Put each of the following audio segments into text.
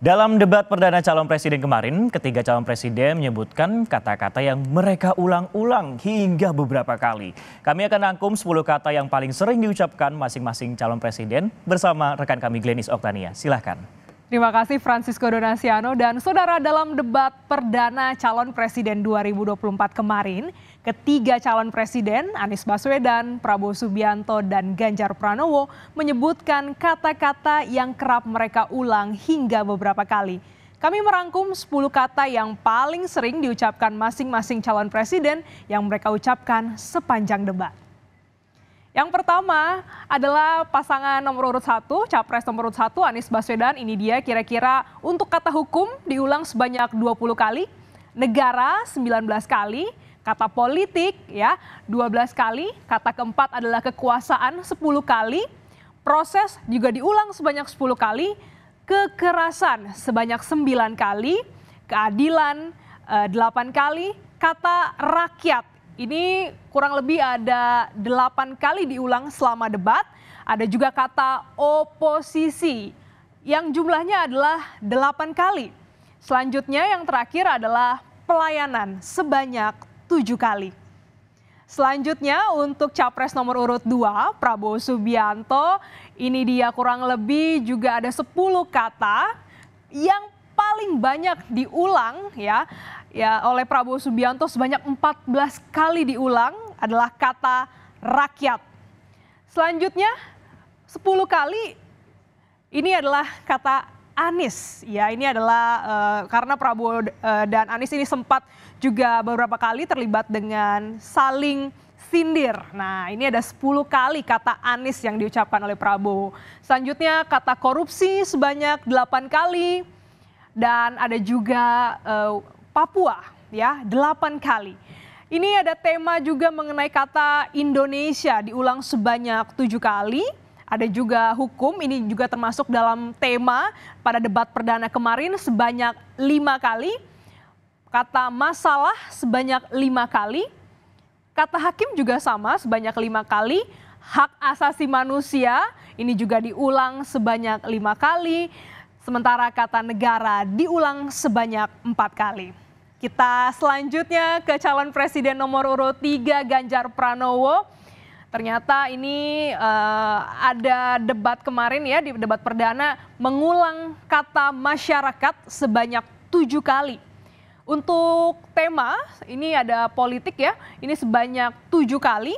Dalam debat perdana calon presiden kemarin, ketiga calon presiden menyebutkan kata-kata yang mereka ulang-ulang hingga beberapa kali. Kami akan rangkum 10 kata yang paling sering diucapkan masing-masing calon presiden bersama rekan kami Glenis Oktania. Silahkan. Terima kasih Francisco Donasiano dan saudara dalam debat perdana calon presiden 2024 kemarin, ketiga calon presiden Anies Baswedan, Prabowo Subianto dan Ganjar Pranowo menyebutkan kata-kata yang kerap mereka ulang hingga beberapa kali. Kami merangkum 10 kata yang paling sering diucapkan masing-masing calon presiden yang mereka ucapkan sepanjang debat. Yang pertama adalah pasangan nomor urut satu, capres nomor urut satu Anies Baswedan. Ini dia kira-kira untuk kata hukum diulang sebanyak 20 kali, negara 19 kali, kata politik ya 12 kali, kata keempat adalah kekuasaan 10 kali, proses juga diulang sebanyak 10 kali, kekerasan sebanyak 9 kali, keadilan 8 eh, kali, kata rakyat ini kurang lebih ada delapan kali diulang selama debat. Ada juga kata oposisi yang jumlahnya adalah delapan kali. Selanjutnya yang terakhir adalah pelayanan sebanyak tujuh kali. Selanjutnya untuk capres nomor urut 2 Prabowo Subianto, ini dia kurang lebih juga ada 10 kata yang paling banyak diulang ya ya oleh Prabowo Subianto sebanyak 14 kali diulang adalah kata rakyat. Selanjutnya 10 kali ini adalah kata Anis Ya, ini adalah uh, karena Prabowo uh, dan Anis ini sempat juga beberapa kali terlibat dengan saling sindir. Nah, ini ada 10 kali kata Anis yang diucapkan oleh Prabowo. Selanjutnya kata korupsi sebanyak 8 kali dan ada juga uh, Papua ya delapan kali. Ini ada tema juga mengenai kata Indonesia diulang sebanyak tujuh kali. Ada juga hukum, ini juga termasuk dalam tema pada debat perdana kemarin sebanyak lima kali. Kata masalah sebanyak lima kali. Kata hakim juga sama sebanyak lima kali. Hak asasi manusia ini juga diulang sebanyak lima kali Sementara kata negara diulang sebanyak empat kali. Kita selanjutnya ke calon presiden nomor urut 3 Ganjar Pranowo. Ternyata ini uh, ada debat kemarin ya di debat perdana mengulang kata masyarakat sebanyak tujuh kali. Untuk tema ini ada politik ya, ini sebanyak tujuh kali.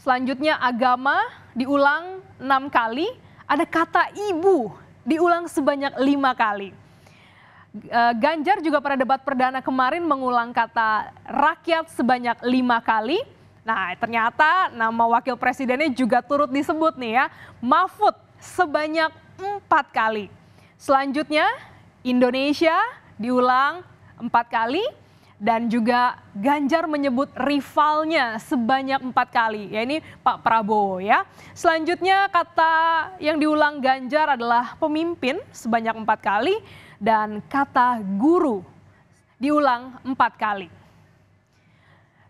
Selanjutnya agama diulang enam kali. Ada kata ibu diulang sebanyak lima kali. Eh, Ganjar juga pada debat perdana kemarin mengulang kata rakyat sebanyak lima kali. Nah ternyata nama wakil presidennya juga turut disebut nih ya. Mahfud sebanyak empat kali. Selanjutnya Indonesia diulang empat kali dan juga Ganjar menyebut rivalnya sebanyak empat kali, ya ini Pak Prabowo ya. Selanjutnya kata yang diulang Ganjar adalah pemimpin sebanyak empat kali dan kata guru diulang empat kali.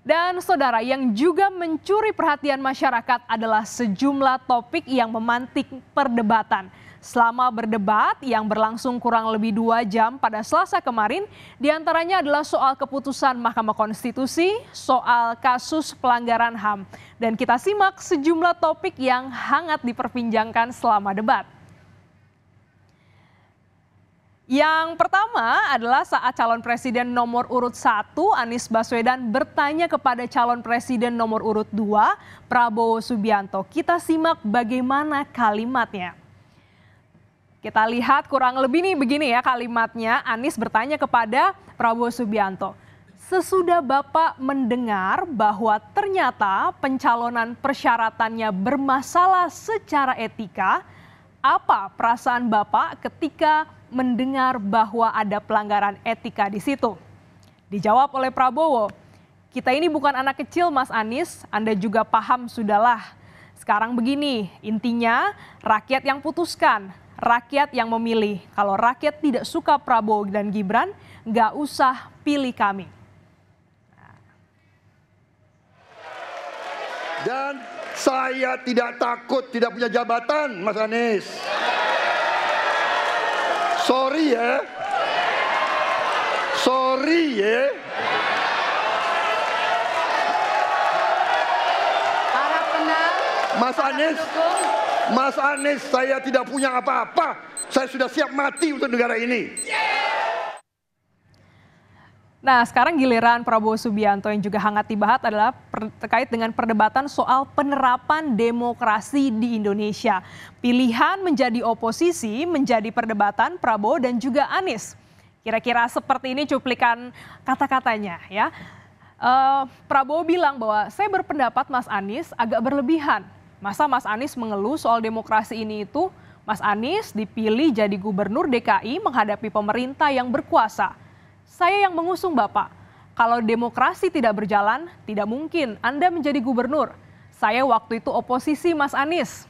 Dan saudara yang juga mencuri perhatian masyarakat adalah sejumlah topik yang memantik perdebatan. Selama berdebat yang berlangsung kurang lebih dua jam pada selasa kemarin, diantaranya adalah soal keputusan Mahkamah Konstitusi, soal kasus pelanggaran HAM. Dan kita simak sejumlah topik yang hangat diperpinjangkan selama debat. Yang pertama adalah saat calon presiden nomor urut 1 Anies Baswedan bertanya kepada calon presiden nomor urut 2 Prabowo Subianto. Kita simak bagaimana kalimatnya. Kita lihat kurang lebih nih begini ya kalimatnya. Anies bertanya kepada Prabowo Subianto. Sesudah Bapak mendengar bahwa ternyata pencalonan persyaratannya bermasalah secara etika, apa perasaan Bapak ketika mendengar bahwa ada pelanggaran etika di situ? Dijawab oleh Prabowo, kita ini bukan anak kecil Mas Anies, Anda juga paham sudahlah. Sekarang begini, intinya rakyat yang putuskan rakyat yang memilih. Kalau rakyat tidak suka Prabowo dan Gibran, nggak usah pilih kami. Dan saya tidak takut tidak punya jabatan, Mas Anies. Sorry ya. Sorry ya. Para penang, Mas Anies. Mas Anies, saya tidak punya apa-apa. Saya sudah siap mati untuk negara ini. Nah, sekarang giliran Prabowo Subianto yang juga hangat dibahas adalah terkait dengan perdebatan soal penerapan demokrasi di Indonesia. Pilihan menjadi oposisi menjadi perdebatan Prabowo dan juga Anies. Kira-kira seperti ini cuplikan kata-katanya ya. Uh, Prabowo bilang bahwa saya berpendapat Mas Anies agak berlebihan Masa Mas Anies mengeluh soal demokrasi ini itu, Mas Anies dipilih jadi gubernur DKI menghadapi pemerintah yang berkuasa. Saya yang mengusung Bapak. Kalau demokrasi tidak berjalan, tidak mungkin Anda menjadi gubernur. Saya waktu itu oposisi Mas Anies.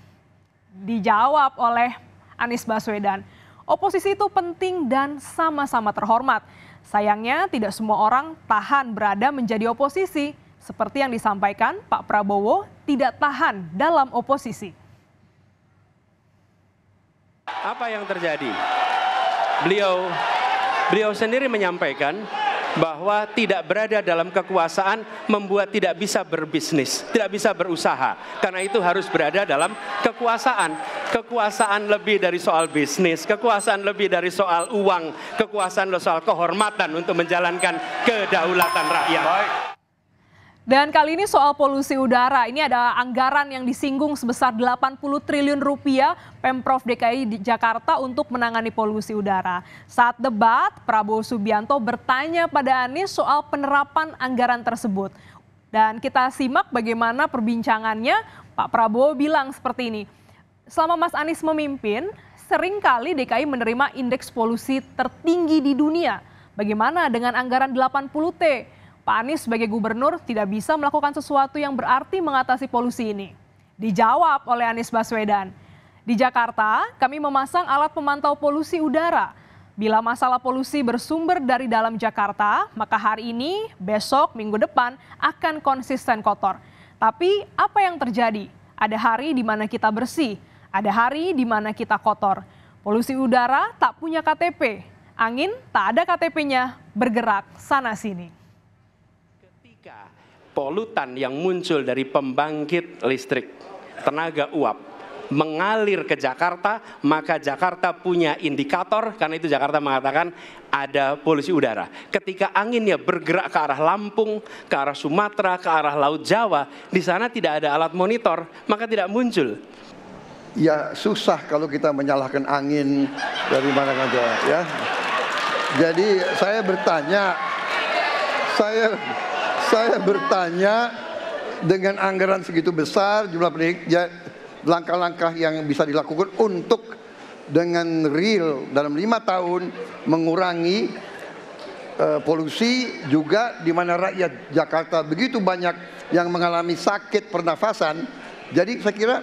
Dijawab oleh Anies Baswedan. Oposisi itu penting dan sama-sama terhormat. Sayangnya tidak semua orang tahan berada menjadi oposisi seperti yang disampaikan Pak Prabowo tidak tahan dalam oposisi. Apa yang terjadi? Beliau beliau sendiri menyampaikan bahwa tidak berada dalam kekuasaan membuat tidak bisa berbisnis, tidak bisa berusaha. Karena itu harus berada dalam kekuasaan. Kekuasaan lebih dari soal bisnis, kekuasaan lebih dari soal uang, kekuasaan soal kehormatan untuk menjalankan kedaulatan rakyat. Dan kali ini soal polusi udara, ini ada anggaran yang disinggung sebesar 80 triliun rupiah Pemprov DKI di Jakarta untuk menangani polusi udara. Saat debat, Prabowo Subianto bertanya pada Anies soal penerapan anggaran tersebut. Dan kita simak bagaimana perbincangannya, Pak Prabowo bilang seperti ini. Selama Mas Anies memimpin, seringkali DKI menerima indeks polusi tertinggi di dunia. Bagaimana dengan anggaran 80 T? Pak Anies sebagai gubernur tidak bisa melakukan sesuatu yang berarti mengatasi polusi ini. Dijawab oleh Anies Baswedan. Di Jakarta, kami memasang alat pemantau polusi udara. Bila masalah polusi bersumber dari dalam Jakarta, maka hari ini, besok, minggu depan akan konsisten kotor. Tapi apa yang terjadi? Ada hari di mana kita bersih, ada hari di mana kita kotor. Polusi udara tak punya KTP, angin tak ada KTP-nya, bergerak sana-sini polutan yang muncul dari pembangkit listrik tenaga uap mengalir ke Jakarta, maka Jakarta punya indikator karena itu Jakarta mengatakan ada polusi udara. Ketika anginnya bergerak ke arah Lampung, ke arah Sumatera, ke arah Laut Jawa, di sana tidak ada alat monitor, maka tidak muncul. Ya susah kalau kita menyalahkan angin dari mana saja ya. Jadi saya bertanya, saya saya bertanya dengan anggaran segitu besar jumlah pendidik ya, langkah-langkah yang bisa dilakukan untuk dengan real dalam lima tahun mengurangi uh, polusi juga di mana rakyat Jakarta begitu banyak yang mengalami sakit pernafasan. Jadi saya kira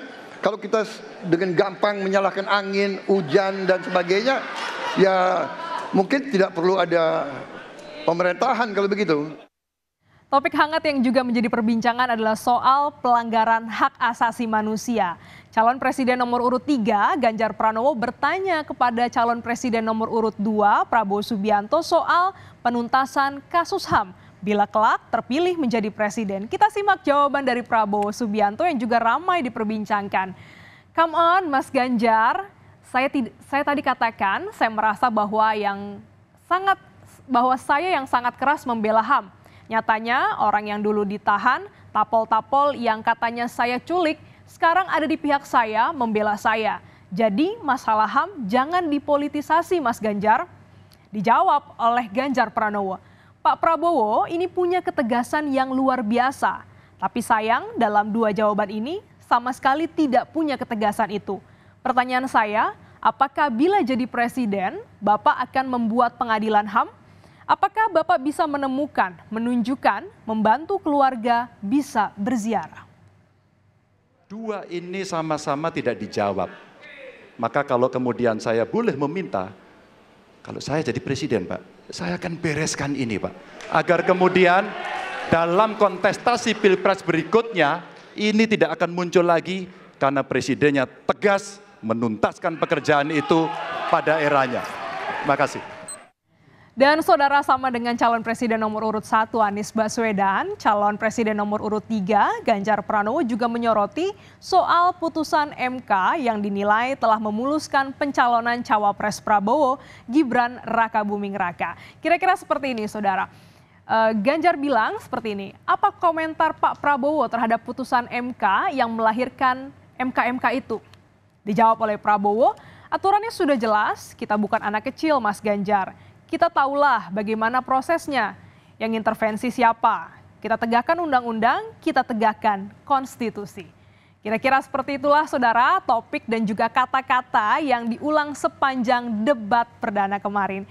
kalau kita dengan gampang menyalahkan angin, hujan dan sebagainya, ya mungkin tidak perlu ada pemerintahan kalau begitu. Topik hangat yang juga menjadi perbincangan adalah soal pelanggaran hak asasi manusia. Calon Presiden nomor urut 3 Ganjar Pranowo bertanya kepada calon Presiden nomor urut 2 Prabowo Subianto soal penuntasan kasus HAM bila kelak terpilih menjadi presiden. Kita simak jawaban dari Prabowo Subianto yang juga ramai diperbincangkan. Come on Mas Ganjar, saya saya tadi katakan saya merasa bahwa yang sangat bahwa saya yang sangat keras membela HAM Nyatanya orang yang dulu ditahan, tapol-tapol yang katanya saya culik, sekarang ada di pihak saya membela saya. Jadi masalah HAM jangan dipolitisasi Mas Ganjar. Dijawab oleh Ganjar Pranowo. Pak Prabowo ini punya ketegasan yang luar biasa. Tapi sayang dalam dua jawaban ini sama sekali tidak punya ketegasan itu. Pertanyaan saya, apakah bila jadi presiden, Bapak akan membuat pengadilan HAM? Apakah Bapak bisa menemukan, menunjukkan, membantu keluarga bisa berziarah? Dua ini sama-sama tidak dijawab. Maka kalau kemudian saya boleh meminta, kalau saya jadi presiden Pak, saya akan bereskan ini Pak. Agar kemudian dalam kontestasi pilpres berikutnya, ini tidak akan muncul lagi karena presidennya tegas menuntaskan pekerjaan itu pada eranya. Terima kasih. Dan saudara sama dengan calon presiden nomor urut 1 Anies Baswedan, calon presiden nomor urut 3 Ganjar Pranowo juga menyoroti soal putusan MK yang dinilai telah memuluskan pencalonan cawapres Prabowo Gibran Raka Buming Raka. Kira-kira seperti ini saudara. Eh, Ganjar bilang seperti ini, apa komentar Pak Prabowo terhadap putusan MK yang melahirkan MK-MK itu? Dijawab oleh Prabowo, aturannya sudah jelas, kita bukan anak kecil Mas Ganjar kita tahulah bagaimana prosesnya, yang intervensi siapa. Kita tegakkan undang-undang, kita tegakkan konstitusi. Kira-kira seperti itulah saudara topik dan juga kata-kata yang diulang sepanjang debat perdana kemarin.